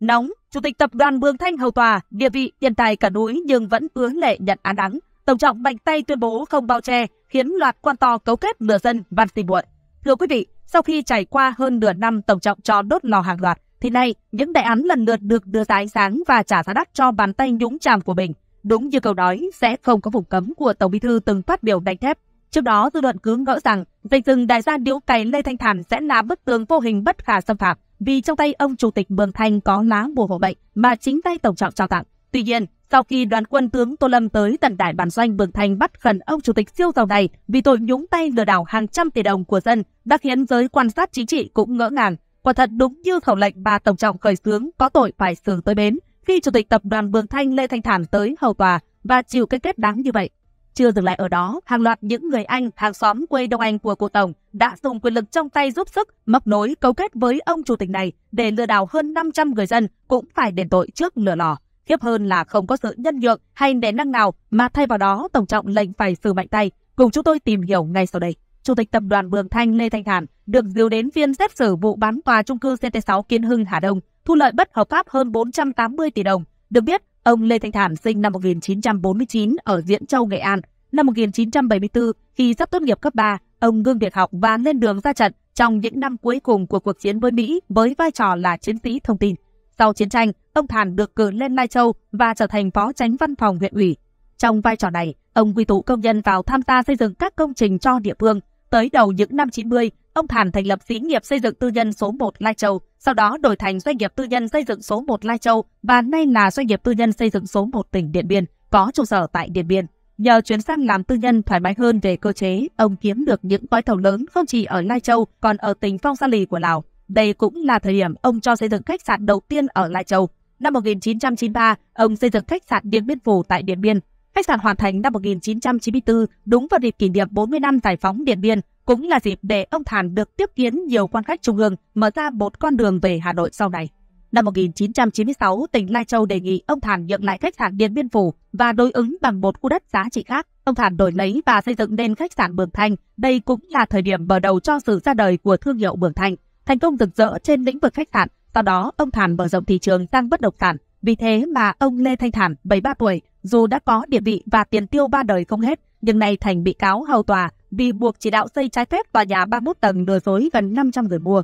Nóng, Chủ tịch tập đoàn Bường Thanh hầu tòa, địa vị tiền tài cả núi nhưng vẫn ứa lệ nhận án đắng. Tổng trọng mạnh tay tuyên bố không bao che, khiến loạt quan to cấu kết lừa dân van tin muộn. Thưa quý vị, sau khi trải qua hơn nửa năm tổng trọng cho đốt lò hàng loạt, thì nay những đại án lần lượt được đưa ra ánh sáng và trả giá đắt cho bàn tay nhũng chàm của mình. Đúng như câu nói, sẽ không có vùng cấm của Tổng Bí thư từng phát biểu đánh thép. Trước đó, dư luận cứ ngỡ rằng dịch rừng đại gia điếu cày Lê Thanh Thản sẽ là bức tường vô hình bất khả xâm phạm vì trong tay ông chủ tịch Bường Thanh có lá bùa hộ mệnh mà chính tay tổng trọng trao tặng. Tuy nhiên, sau khi đoàn quân tướng Tô Lâm tới tận đại bản doanh Bường Thanh bắt khẩn ông chủ tịch siêu giàu này vì tội nhúng tay lừa đảo hàng trăm tỷ đồng của dân đã khiến giới quan sát chính trị cũng ngỡ ngàng. Quả thật đúng như khẩu lệnh bà tổng trọng khởi xướng có tội phải xử tới bến khi chủ tịch tập đoàn Bường Thanh Lê Thanh Thản tới hầu tòa và chịu cái kết đáng như vậy. Chưa dừng lại ở đó, hàng loạt những người Anh, hàng xóm quê Đông Anh của cụ Tổng đã dùng quyền lực trong tay giúp sức, móc nối cấu kết với ông chủ tịch này để lừa đảo hơn 500 người dân cũng phải đền tội trước lửa lò. Khiếp hơn là không có sự nhân nhượng hay nén năng nào mà thay vào đó Tổng trọng lệnh phải xử mạnh tay. Cùng chúng tôi tìm hiểu ngay sau đây. Chủ tịch tập đoàn Bường Thanh Lê Thanh Hàn được điều đến phiên xét xử vụ bán tòa trung cư CT6 Kiến Hưng Hà Đông, thu lợi bất hợp pháp hơn 480 tỷ đồng. Được biết, Ông Lê Thanh Thản sinh năm 1949 ở Diễn Châu, Nghệ An. Năm 1974, khi sắp tốt nghiệp cấp 3, ông ngưng việc học và lên đường ra trận trong những năm cuối cùng của cuộc chiến với Mỹ với vai trò là chiến sĩ thông tin. Sau chiến tranh, ông Thản được cử lên Lai Châu và trở thành phó tránh văn phòng huyện ủy. Trong vai trò này, ông quy tụ công nhân vào tham gia xây dựng các công trình cho địa phương. Tới đầu những năm 90, ông Thản thành lập xí nghiệp xây dựng tư nhân số 1 Lai Châu, sau đó đổi thành doanh nghiệp tư nhân xây dựng số 1 Lai Châu và nay là doanh nghiệp tư nhân xây dựng số 1 tỉnh Điện Biên, có trụ sở tại Điện Biên. Nhờ chuyến sang làm tư nhân thoải mái hơn về cơ chế, ông kiếm được những gói thầu lớn không chỉ ở Lai Châu còn ở tỉnh Phong Sa Lì của Lào. Đây cũng là thời điểm ông cho xây dựng khách sạn đầu tiên ở Lai Châu. Năm 1993, ông xây dựng khách sạn Điện Biên Phủ tại Điện Biên. Khách sạn hoàn thành năm 1994, đúng vào dịp kỷ niệm 40 năm giải phóng Điện Biên cũng là dịp để ông Thản được tiếp kiến nhiều quan khách trung ương mở ra một con đường về Hà Nội sau này. Năm 1996, tỉnh Lai Châu đề nghị ông Thản nhượng lại khách sạn Điện Biên Phủ và đối ứng bằng một khu đất giá trị khác. Ông Thản đổi lấy và xây dựng nên khách sạn Mường Thanh. Đây cũng là thời điểm mở đầu cho sự ra đời của thương hiệu Mường Thanh, thành công rực rỡ trên lĩnh vực khách sạn. Sau đó, ông Thản mở rộng thị trường sang bất động sản. Vì thế mà ông Lê Thanh Thản, 73 tuổi, dù đã có địa vị và tiền tiêu ba đời không hết, nhưng nay thành bị cáo hầu tòa bị buộc chỉ đạo xây trái phép tòa nhà 31 tầng lừa dối gần 500 người mua.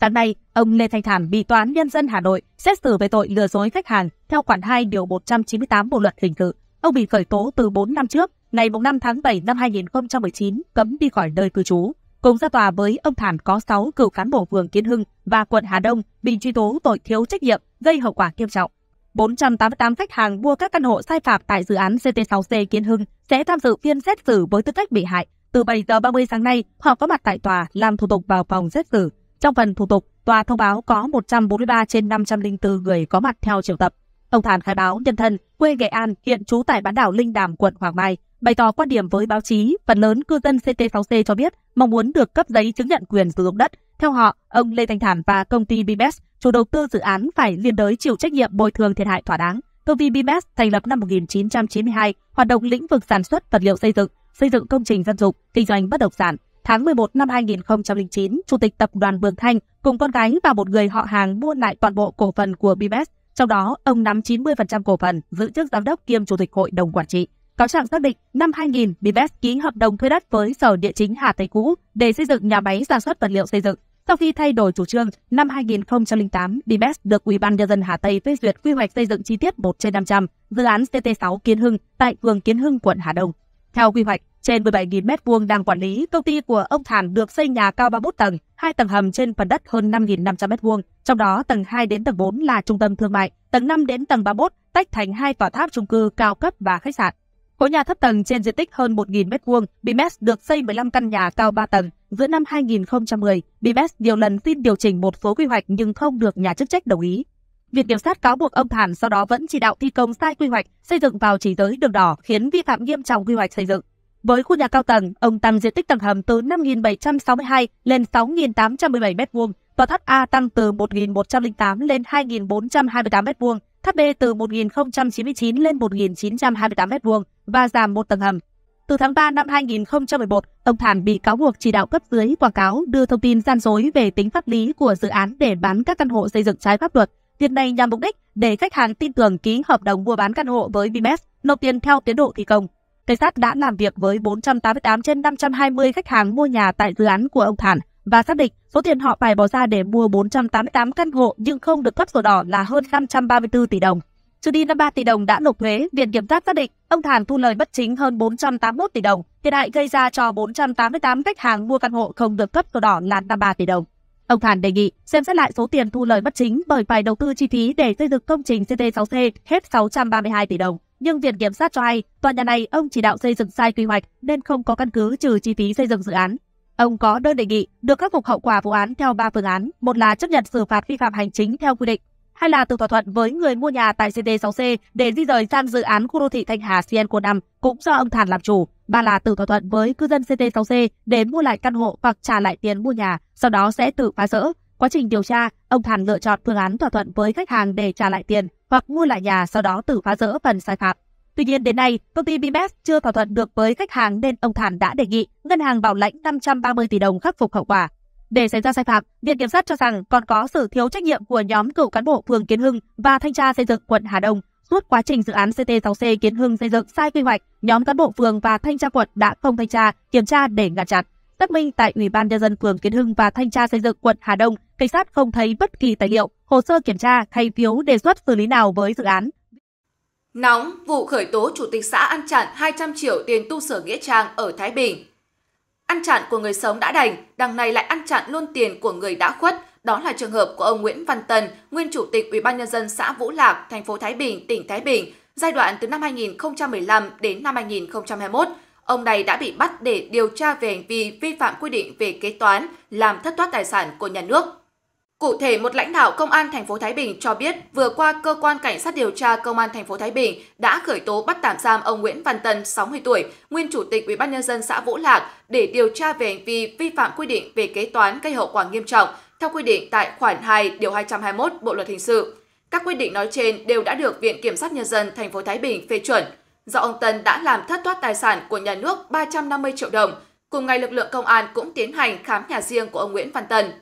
Sáng nay, ông Lê Thanh Thản bị Tòa án Nhân dân Hà Nội xét xử về tội lừa dối khách hàng theo khoản 2 điều 198 Bộ luật hình sự. Ông bị khởi tố từ 4 năm trước, ngày 5 tháng 7 năm 2019 cấm đi khỏi nơi cư trú. Cùng ra tòa với ông Thản có 6 cựu cán bộ phường Kiến Hưng và quận Hà Đông bị truy tố tội thiếu trách nhiệm gây hậu quả nghiêm trọng. 488 khách hàng mua các căn hộ sai phạm tại dự án CT6C Kiến Hưng sẽ tham dự phiên xét xử với tư cách bị hại từ 7 giờ 30 sáng nay, họ có mặt tại tòa làm thủ tục vào phòng xét xử. Trong phần thủ tục, tòa thông báo có 143 trên 504 người có mặt theo triệu tập. Ông Thản khai báo nhân thân, quê Nghệ An, hiện trú tại bán đảo Linh Đàm, quận Hoàng Mai, bày tỏ quan điểm với báo chí, phần lớn cư dân CT6C cho biết mong muốn được cấp giấy chứng nhận quyền sử dụng đất. Theo họ, ông Lê Thanh Thản và công ty BBS, chủ đầu tư dự án phải liên đới chịu trách nhiệm bồi thường thiệt hại thỏa đáng. Công ty BBS thành lập năm 1992, hoạt động lĩnh vực sản xuất vật liệu xây dựng, xây dựng công trình dân dụng, kinh doanh bất động sản. Tháng 11 năm 2009, Chủ tịch Tập đoàn Bường Thanh cùng con gái và một người họ hàng mua lại toàn bộ cổ phần của BBS. Trong đó, ông nắm 90% cổ phần, giữ chức giám đốc kiêm chủ tịch hội đồng quản trị. Cáo trạng xác định năm 2000, BBS ký hợp đồng thuê đất với Sở Địa chính Hà Tây cũ để xây dựng nhà máy sản xuất vật liệu xây dựng. Sau khi thay đổi chủ trương, năm 2008, BBS được Ủy ban nhân dân Hà Tây phê duyệt quy hoạch xây dựng chi tiết 1 trên 500, dự án CT6 Kiến Hưng tại phường Kiến Hưng, quận Hà Đông. Theo quy hoạch, trên 17.000 m2 đang quản lý, công ty của ông Thản được xây nhà cao 31 tầng, hai tầng hầm trên phần đất hơn 5.500 m2, trong đó tầng 2 đến tầng 4 là trung tâm thương mại, tầng 5 đến tầng 31 tách thành hai tòa tháp chung cư cao cấp và khách sạn. Khối nhà thấp tầng trên diện tích hơn 1.000 m2, BMS được xây 15 căn nhà cao 3 tầng. Giữa năm 2010, BMS nhiều lần xin điều chỉnh một số quy hoạch nhưng không được nhà chức trách đồng ý. Viện Kiểm sát cáo buộc ông Thản sau đó vẫn chỉ đạo thi công sai quy hoạch xây dựng vào chỉ giới đường đỏ khiến vi phạm nghiêm trọng quy hoạch xây dựng. Với khu nhà cao tầng, ông tăng diện tích tầng hầm từ 5.762 lên 6.817 m2, tòa tháp A tăng từ 1.108 lên 2.428 m2, tháp B từ 1.099 lên 1.928 m2 và giảm một tầng hầm. Từ tháng 3 năm 2011, ông Thản bị cáo buộc chỉ đạo cấp dưới quảng cáo đưa thông tin gian dối về tính pháp lý của dự án để bán các căn hộ xây dựng trái pháp luật Việc này nhằm mục đích để khách hàng tin tưởng ký hợp đồng mua bán căn hộ với Vimex, nộp tiền theo tiến độ thi công. Cảnh sát đã làm việc với 488 trên 520 khách hàng mua nhà tại dự án của ông Thản và xác định số tiền họ phải bỏ ra để mua 488 căn hộ nhưng không được cấp sổ đỏ là hơn 534 tỷ đồng. Trừ đi 53 tỷ đồng đã nộp thuế, Viện Kiểm sát xác định ông Thản thu lời bất chính hơn 481 tỷ đồng, thiệt hại gây ra cho 488 khách hàng mua căn hộ không được cấp sổ đỏ là 53 tỷ đồng. Ông Thản đề nghị xem xét lại số tiền thu lời bất chính bởi phải đầu tư chi phí để xây dựng công trình CT6C hết 632 tỷ đồng. Nhưng Viện Kiểm sát cho hay tòa nhà này ông chỉ đạo xây dựng sai quy hoạch nên không có căn cứ trừ chi phí xây dựng dự án. Ông có đơn đề nghị được khắc phục hậu quả vụ án theo 3 phương án. Một là chấp nhận xử phạt vi phạm hành chính theo quy định hay là từ thỏa thuận với người mua nhà tại CT6C để di rời sang dự án khu đô thị Thanh Hà Cienco 5 cũng do ông Thản làm chủ, ba là từ thỏa thuận với cư dân CT6C để mua lại căn hộ hoặc trả lại tiền mua nhà, sau đó sẽ tự phá rỡ. Quá trình điều tra, ông Thản lựa chọn phương án thỏa thuận với khách hàng để trả lại tiền hoặc mua lại nhà sau đó tự phá rỡ phần sai phạm. Tuy nhiên đến nay, công ty BMS chưa thỏa thuận được với khách hàng nên ông Thản đã đề nghị ngân hàng bảo lãnh 530 tỷ đồng khắc phục hậu quả. Để xảy ra sai phạm, Viện Kiểm sát cho rằng còn có sự thiếu trách nhiệm của nhóm cựu cán bộ phường Kiến Hưng và thanh tra xây dựng quận Hà Đông. Suốt quá trình dự án CT6C Kiến Hưng xây dựng sai quy hoạch, nhóm cán bộ phường và thanh tra quận đã không thanh tra, kiểm tra để ngăn chặn. Xác minh tại Ủy ban nhân dân phường Kiến Hưng và thanh tra xây dựng quận Hà Đông, cảnh sát không thấy bất kỳ tài liệu, hồ sơ kiểm tra hay phiếu đề xuất xử lý nào với dự án. Nóng, vụ khởi tố chủ tịch xã ăn chặn 200 triệu tiền tu sửa nghĩa trang ở Thái Bình. Ăn chặn của người sống đã đành, đằng này lại ăn chặn luôn tiền của người đã khuất, đó là trường hợp của ông Nguyễn Văn Tân, nguyên chủ tịch Ủy ban nhân dân xã Vũ Lạc, thành phố Thái Bình, tỉnh Thái Bình, giai đoạn từ năm 2015 đến năm 2021. Ông này đã bị bắt để điều tra về hành vi vi phạm quy định về kế toán, làm thất thoát tài sản của nhà nước. Cụ thể, một lãnh đạo Công an thành phố Thái Bình cho biết vừa qua cơ quan cảnh sát điều tra Công an thành phố Thái Bình đã khởi tố bắt tạm giam ông Nguyễn Văn Tân, 60 tuổi, nguyên chủ tịch UBND xã Vũ Lạc để điều tra về hành vi vi phạm quy định về kế toán gây hậu quả nghiêm trọng theo quy định tại khoản 2 điều 221 Bộ luật hình sự. Các quy định nói trên đều đã được Viện Kiểm sát nhân dân thành phố Thái Bình phê chuẩn. Do ông Tân đã làm thất thoát tài sản của nhà nước 350 triệu đồng, cùng ngày lực lượng công an cũng tiến hành khám nhà riêng của ông Nguyễn Văn Tân.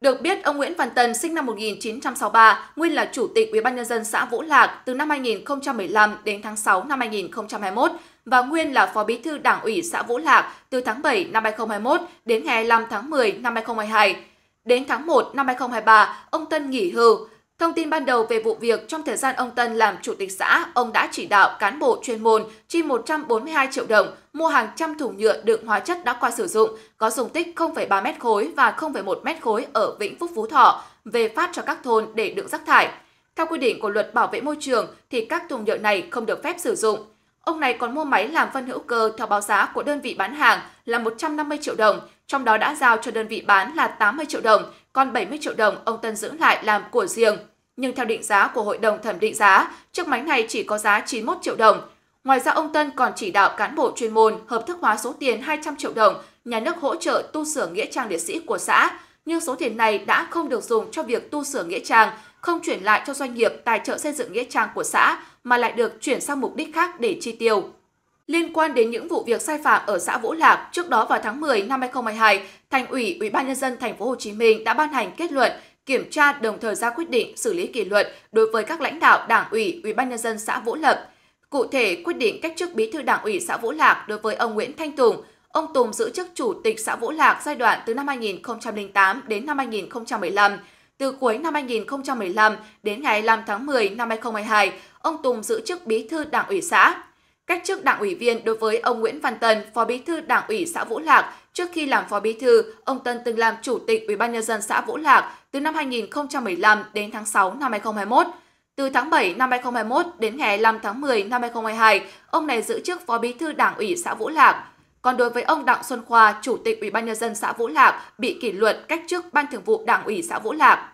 Được biết, ông Nguyễn Văn Tân sinh năm 1963, nguyên là Chủ tịch UBND xã Vũ Lạc từ năm 2015 đến tháng 6 năm 2021 và nguyên là Phó Bí thư Đảng ủy xã Vũ Lạc từ tháng 7 năm 2021 đến ngày 25 tháng 10 năm 2022. Đến tháng 1 năm 2023, ông Tân nghỉ hưu. Thông tin ban đầu về vụ việc, trong thời gian ông Tân làm chủ tịch xã, ông đã chỉ đạo cán bộ chuyên môn chi 142 triệu đồng mua hàng trăm thùng nhựa đựng hóa chất đã qua sử dụng, có dung tích 0,3 mét khối và 0,1 mét khối ở Vĩnh Phúc Phú Thọ về phát cho các thôn để đựng rác thải. Theo quy định của luật bảo vệ môi trường thì các thùng nhựa này không được phép sử dụng. Ông này còn mua máy làm phân hữu cơ theo báo giá của đơn vị bán hàng là 150 triệu đồng, trong đó đã giao cho đơn vị bán là 80 triệu đồng, còn 70 triệu đồng ông Tân giữ lại làm của riêng. Nhưng theo định giá của Hội đồng Thẩm định giá, chiếc máy này chỉ có giá 91 triệu đồng. Ngoài ra ông Tân còn chỉ đạo cán bộ chuyên môn hợp thức hóa số tiền 200 triệu đồng nhà nước hỗ trợ tu sửa nghĩa trang liệt sĩ của xã, nhưng số tiền này đã không được dùng cho việc tu sửa nghĩa trang, không chuyển lại cho doanh nghiệp tài trợ xây dựng nghĩa trang của xã mà lại được chuyển sang mục đích khác để chi tiêu. Liên quan đến những vụ việc sai phạm ở xã Vũ Lạc, trước đó vào tháng 10 năm 2022, Thành ủy, Ủy ban nhân dân thành phố Hồ Chí Minh đã ban hành kết luận kiểm tra đồng thời ra quyết định xử lý kỷ luật đối với các lãnh đạo Đảng ủy, Ủy ban nhân dân xã Vũ Lập. Cụ thể, quyết định cách chức Bí thư Đảng ủy xã Vũ Lạc đối với ông Nguyễn Thanh Tùng. Ông Tùng giữ chức chủ tịch xã Vũ Lạc giai đoạn từ năm 2008 đến năm 2015. Từ cuối năm 2015 đến ngày 5 tháng 10 năm 2022, ông Tùng giữ chức Bí thư Đảng ủy xã cách chức đảng ủy viên đối với ông Nguyễn Văn Tân, Phó Bí thư Đảng ủy xã Vũ Lạc. Trước khi làm Phó Bí thư, ông Tân từng làm Chủ tịch Ủy ban nhân dân xã Vũ Lạc từ năm 2015 đến tháng 6 năm 2021. Từ tháng 7 năm 2021 đến ngày 5 tháng 10 năm 2022, ông này giữ chức Phó Bí thư Đảng ủy xã Vũ Lạc. Còn đối với ông Đặng Xuân Khoa, Chủ tịch Ủy ban nhân dân xã Vũ Lạc, bị kỷ luật cách chức Ban Thường vụ Đảng ủy xã Vũ Lạc.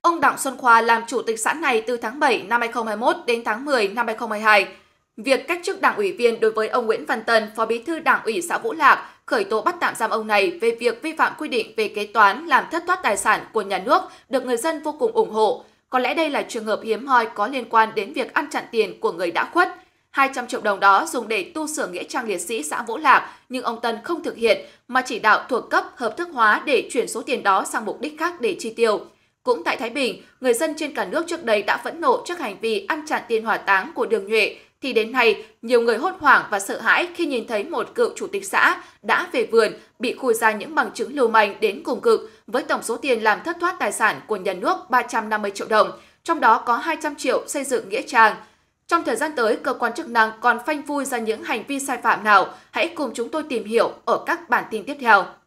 Ông Đặng Xuân Khoa làm chủ tịch xã này từ tháng 7 năm 2021 đến tháng 10 năm 2022. Việc cách chức đảng ủy viên đối với ông Nguyễn Văn Tân, Phó Bí thư Đảng ủy xã Vũ Lạc, khởi tố bắt tạm giam ông này về việc vi phạm quy định về kế toán làm thất thoát tài sản của nhà nước được người dân vô cùng ủng hộ. Có lẽ đây là trường hợp hiếm hoi có liên quan đến việc ăn chặn tiền của người đã khuất. 200 triệu đồng đó dùng để tu sửa nghĩa trang liệt sĩ xã Vũ Lạc, nhưng ông Tân không thực hiện mà chỉ đạo thuộc cấp hợp thức hóa để chuyển số tiền đó sang mục đích khác để chi tiêu. Cũng tại Thái Bình, người dân trên cả nước trước đây đã phẫn nộ trước hành vi ăn chặn tiền hỏa táng của đường Nhuệ, thì đến nay nhiều người hốt hoảng và sợ hãi khi nhìn thấy một cựu chủ tịch xã đã về vườn bị khui ra những bằng chứng lưu manh đến cùng cực với tổng số tiền làm thất thoát tài sản của nhà nước 350 triệu đồng, trong đó có 200 triệu xây dựng nghĩa trang. Trong thời gian tới, cơ quan chức năng còn phanh phui ra những hành vi sai phạm nào, hãy cùng chúng tôi tìm hiểu ở các bản tin tiếp theo.